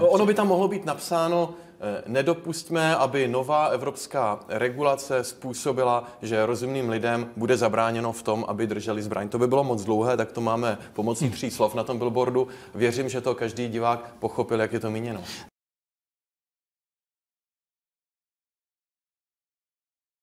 Ono by tam mohlo být napsáno, eh, Nedopustme, aby nová evropská regulace způsobila, že rozumným lidem bude zabráněno v tom, aby drželi zbraň. To by bylo moc dlouhé, tak to máme pomocí hm. tří slov na tom billboardu. Věřím, že to každý divák pochopil, jak je to míněno.